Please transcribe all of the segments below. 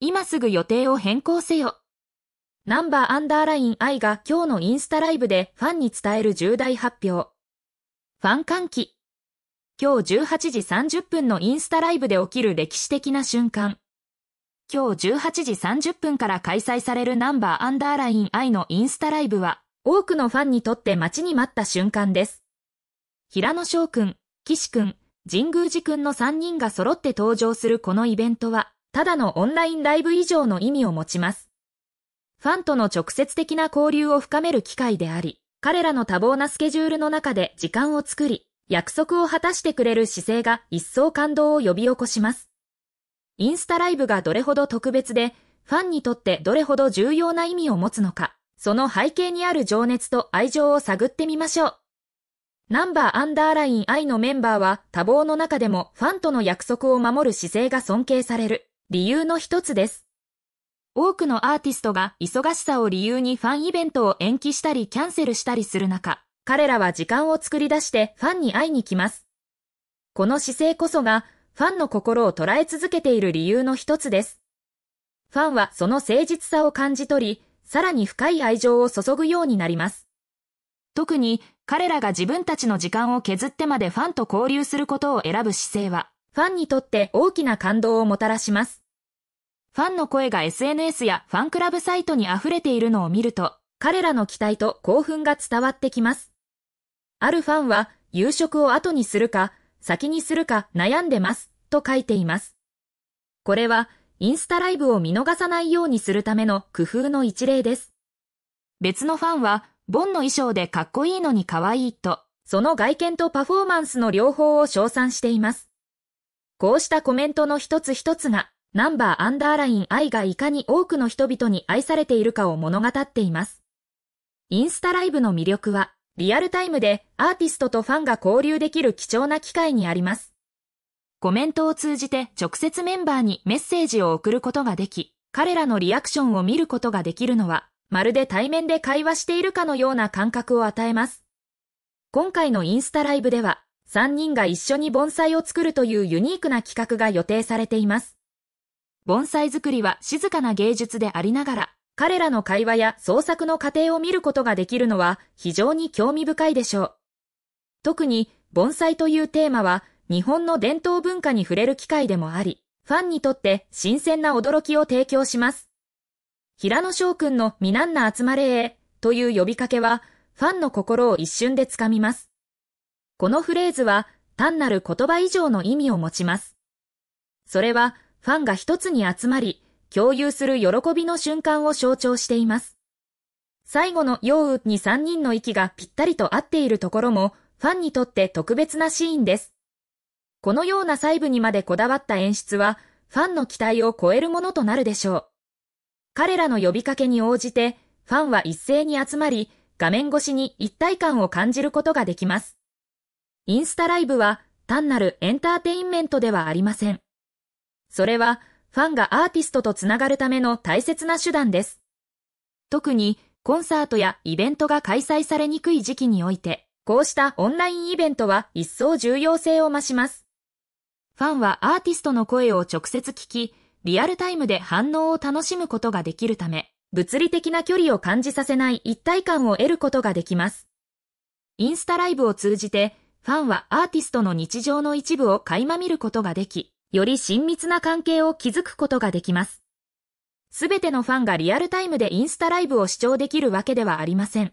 今すぐ予定を変更せよ。ナンバーアンダーライン I が今日のインスタライブでファンに伝える重大発表。ファン歓喜。今日18時30分のインスタライブで起きる歴史的な瞬間。今日18時30分から開催されるナンバーアンダーライン I のインスタライブは、多くのファンにとって待ちに待った瞬間です。平野翔くん、岸くん、神宮寺くんの3人が揃って登場するこのイベントは、ただのオンラインライブ以上の意味を持ちます。ファンとの直接的な交流を深める機会であり、彼らの多忙なスケジュールの中で時間を作り、約束を果たしてくれる姿勢が一層感動を呼び起こします。インスタライブがどれほど特別で、ファンにとってどれほど重要な意味を持つのか、その背景にある情熱と愛情を探ってみましょう。ナンバーアンダーライン I のメンバーは多忙の中でもファンとの約束を守る姿勢が尊敬される。理由の一つです。多くのアーティストが忙しさを理由にファンイベントを延期したりキャンセルしたりする中、彼らは時間を作り出してファンに会いに来ます。この姿勢こそがファンの心を捉え続けている理由の一つです。ファンはその誠実さを感じ取り、さらに深い愛情を注ぐようになります。特に彼らが自分たちの時間を削ってまでファンと交流することを選ぶ姿勢は、ファンにとって大きな感動をもたらします。ファンの声が SNS やファンクラブサイトに溢れているのを見ると、彼らの期待と興奮が伝わってきます。あるファンは、夕食を後にするか、先にするか悩んでます、と書いています。これは、インスタライブを見逃さないようにするための工夫の一例です。別のファンは、ボンの衣装でかっこいいのに可愛いと、その外見とパフォーマンスの両方を称賛しています。こうしたコメントの一つ一つが、ナンバーアンダーライン愛がいかに多くの人々に愛されているかを物語っています。インスタライブの魅力は、リアルタイムでアーティストとファンが交流できる貴重な機会にあります。コメントを通じて直接メンバーにメッセージを送ることができ、彼らのリアクションを見ることができるのは、まるで対面で会話しているかのような感覚を与えます。今回のインスタライブでは、3人が一緒に盆栽を作るというユニークな企画が予定されています。盆栽作りは静かな芸術でありながら、彼らの会話や創作の過程を見ることができるのは非常に興味深いでしょう。特に盆栽というテーマは日本の伝統文化に触れる機会でもあり、ファンにとって新鮮な驚きを提供します。平野翔くんのミナな集まれへという呼びかけは、ファンの心を一瞬でつかみます。このフレーズは単なる言葉以上の意味を持ちます。それはファンが一つに集まり、共有する喜びの瞬間を象徴しています。最後の陽雨に3人の息がぴったりと合っているところも、ファンにとって特別なシーンです。このような細部にまでこだわった演出は、ファンの期待を超えるものとなるでしょう。彼らの呼びかけに応じて、ファンは一斉に集まり、画面越しに一体感を感じることができます。インスタライブは単なるエンターテインメントではありません。それはファンがアーティストとつながるための大切な手段です。特にコンサートやイベントが開催されにくい時期において、こうしたオンラインイベントは一層重要性を増します。ファンはアーティストの声を直接聞き、リアルタイムで反応を楽しむことができるため、物理的な距離を感じさせない一体感を得ることができます。インスタライブを通じて、ファンはアーティストの日常の一部を垣間見ることができ、より親密な関係を築くことができます。すべてのファンがリアルタイムでインスタライブを視聴できるわけではありません。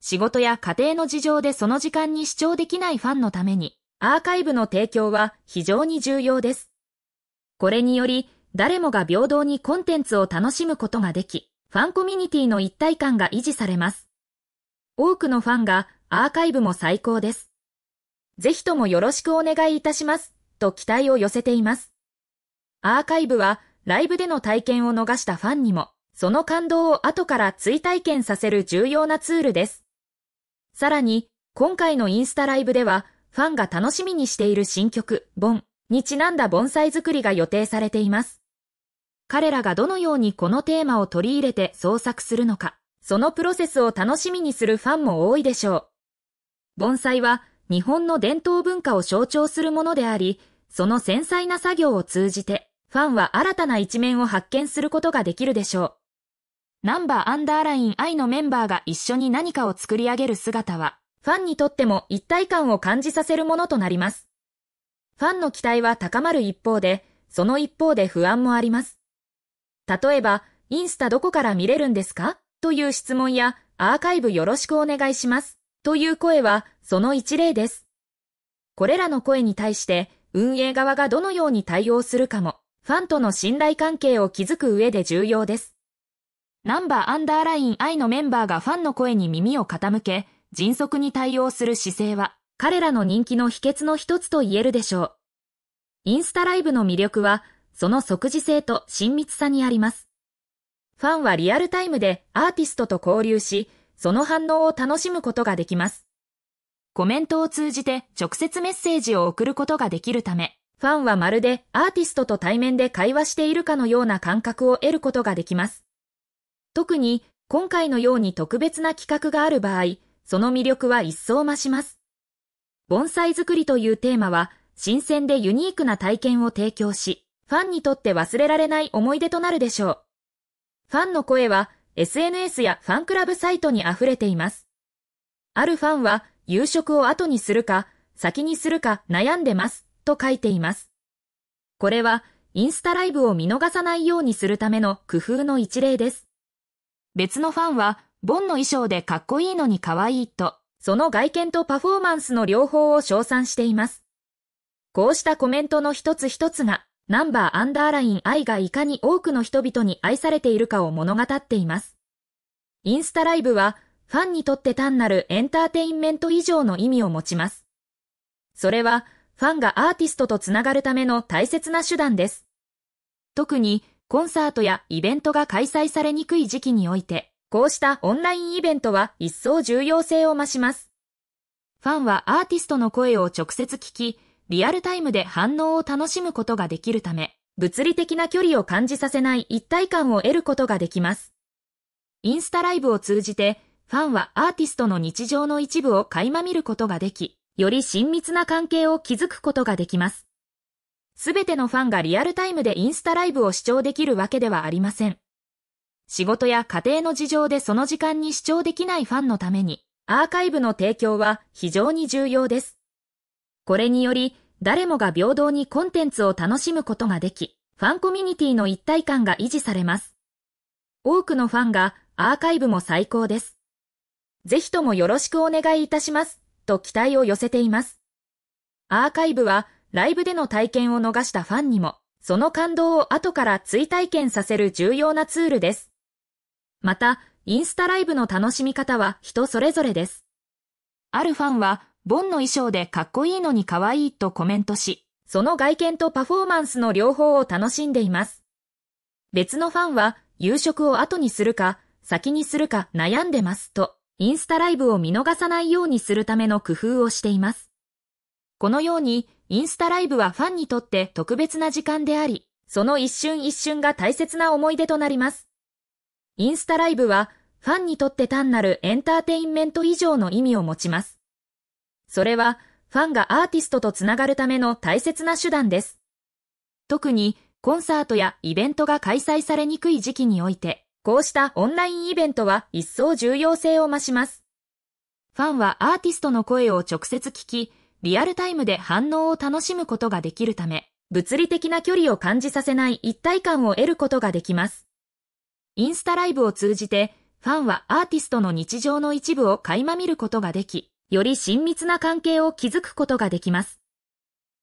仕事や家庭の事情でその時間に視聴できないファンのために、アーカイブの提供は非常に重要です。これにより、誰もが平等にコンテンツを楽しむことができ、ファンコミュニティの一体感が維持されます。多くのファンがアーカイブも最高です。ぜひともよろしくお願いいたします。と期待を寄せています。アーカイブはライブでの体験を逃したファンにも、その感動を後から追体験させる重要なツールです。さらに、今回のインスタライブでは、ファンが楽しみにしている新曲、ボンにちなんだ盆栽作りが予定されています。彼らがどのようにこのテーマを取り入れて創作するのか、そのプロセスを楽しみにするファンも多いでしょう。盆栽は日本の伝統文化を象徴するものであり、その繊細な作業を通じて、ファンは新たな一面を発見することができるでしょう。ナンバーアンダーライン愛のメンバーが一緒に何かを作り上げる姿は、ファンにとっても一体感を感じさせるものとなります。ファンの期待は高まる一方で、その一方で不安もあります。例えば、インスタどこから見れるんですかという質問や、アーカイブよろしくお願いします。という声は、その一例です。これらの声に対して運営側がどのように対応するかも、ファンとの信頼関係を築く上で重要です。ナンバーアンダーライン I のメンバーがファンの声に耳を傾け、迅速に対応する姿勢は、彼らの人気の秘訣の一つと言えるでしょう。インスタライブの魅力は、その即時性と親密さにあります。ファンはリアルタイムでアーティストと交流し、その反応を楽しむことができます。コメントを通じて直接メッセージを送ることができるため、ファンはまるでアーティストと対面で会話しているかのような感覚を得ることができます。特に今回のように特別な企画がある場合、その魅力は一層増します。盆栽作りというテーマは、新鮮でユニークな体験を提供し、ファンにとって忘れられない思い出となるでしょう。ファンの声は SNS やファンクラブサイトに溢れています。あるファンは夕食を後にするか、先にするか悩んでます、と書いています。これは、インスタライブを見逃さないようにするための工夫の一例です。別のファンは、ボンの衣装でかっこいいのに可愛いと、その外見とパフォーマンスの両方を称賛しています。こうしたコメントの一つ一つが、ナンバーアンダーライン愛がいかに多くの人々に愛されているかを物語っています。インスタライブは、ファンにとって単なるエンターテインメント以上の意味を持ちます。それは、ファンがアーティストとつながるための大切な手段です。特に、コンサートやイベントが開催されにくい時期において、こうしたオンラインイベントは一層重要性を増します。ファンはアーティストの声を直接聞き、リアルタイムで反応を楽しむことができるため、物理的な距離を感じさせない一体感を得ることができます。インスタライブを通じてファンはアーティストの日常の一部を垣間見ることができ、より親密な関係を築くことができます。すべてのファンがリアルタイムでインスタライブを視聴できるわけではありません。仕事や家庭の事情でその時間に視聴できないファンのために、アーカイブの提供は非常に重要です。これにより、誰もが平等にコンテンツを楽しむことができ、ファンコミュニティの一体感が維持されます。多くのファンがアーカイブも最高です。ぜひともよろしくお願いいたします、と期待を寄せています。アーカイブは、ライブでの体験を逃したファンにも、その感動を後から追体験させる重要なツールです。また、インスタライブの楽しみ方は人それぞれです。あるファンは、ボンの衣装でかっこいいのに可愛いとコメントし、その外見とパフォーマンスの両方を楽しんでいます。別のファンは、夕食を後にするか、先にするか悩んでますと、インスタライブを見逃さないようにするための工夫をしています。このように、インスタライブはファンにとって特別な時間であり、その一瞬一瞬が大切な思い出となります。インスタライブは、ファンにとって単なるエンターテインメント以上の意味を持ちます。それは、ファンがアーティストとつながるための大切な手段です。特に、コンサートやイベントが開催されにくい時期において、こうしたオンラインイベントは一層重要性を増します。ファンはアーティストの声を直接聞き、リアルタイムで反応を楽しむことができるため、物理的な距離を感じさせない一体感を得ることができます。インスタライブを通じて、ファンはアーティストの日常の一部を垣間見ることができ、より親密な関係を築くことができます。